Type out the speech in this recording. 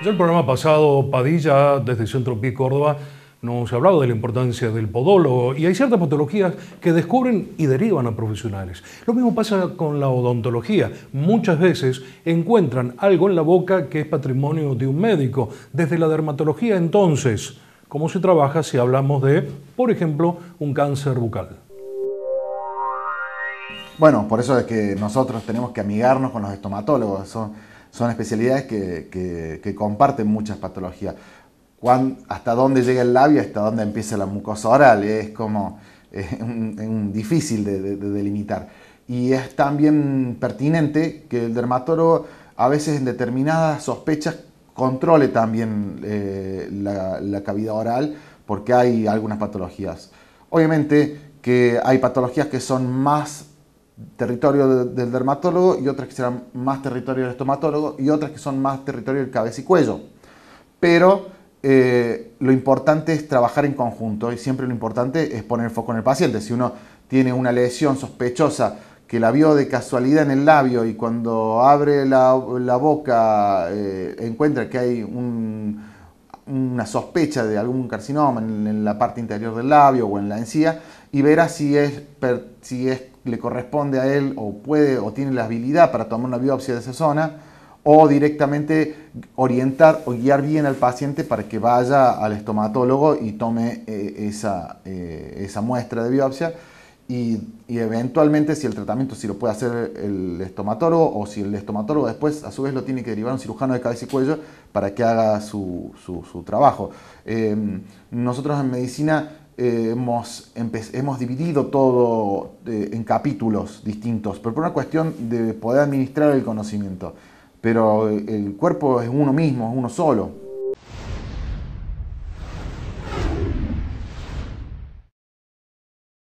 Ya el programa pasado, Padilla, desde Centro Pi Córdoba, nos hablaba de la importancia del podólogo y hay ciertas patologías que descubren y derivan a profesionales. Lo mismo pasa con la odontología. Muchas veces encuentran algo en la boca que es patrimonio de un médico. Desde la dermatología, entonces, ¿cómo se trabaja si hablamos de, por ejemplo, un cáncer bucal? Bueno, por eso es que nosotros tenemos que amigarnos con los estomatólogos son especialidades que, comparten muchas patologías. hasta dónde llega el labio, hasta dónde empieza la mucosa oral, eh, es como eh, difícil de, delimitar. Y es también pertinente que el dermatólogo a veces en determinadas sospechas controle también eh, la, la, cavidad oral porque hay algunas patologías. Obviamente que hay patologías que son más territorio del dermatólogo y otras que serán más territorio del estomatólogo y otras que son más territorio del cabeza y cuello. Pero eh, lo importante es trabajar en conjunto y siempre lo importante es poner foco en el paciente. Si uno tiene una lesión sospechosa que la vio de casualidad en el labio y cuando abre la, boca eh, encuentra que hay una sospecha de algún carcinoma en, la parte interior del labio o en la encía y verá si es, si es le corresponde a él o puede o tiene la habilidad para tomar una biopsia de esa zona o directamente orientar o guiar bien al paciente para que vaya al estomatólogo y tome eh, esa, eh, esa, muestra de biopsia y, eventualmente si el tratamiento si lo puede hacer el estomatólogo o si el estomatólogo después a su vez lo tiene que derivar un cirujano de cabeza y cuello para que haga su, trabajo. Em, nosotros en medicina eh, hemos, hemos, dividido todo eh, en capítulos distintos, pero por una cuestión de poder administrar el conocimiento. Pero eh, el cuerpo es uno mismo, es uno solo.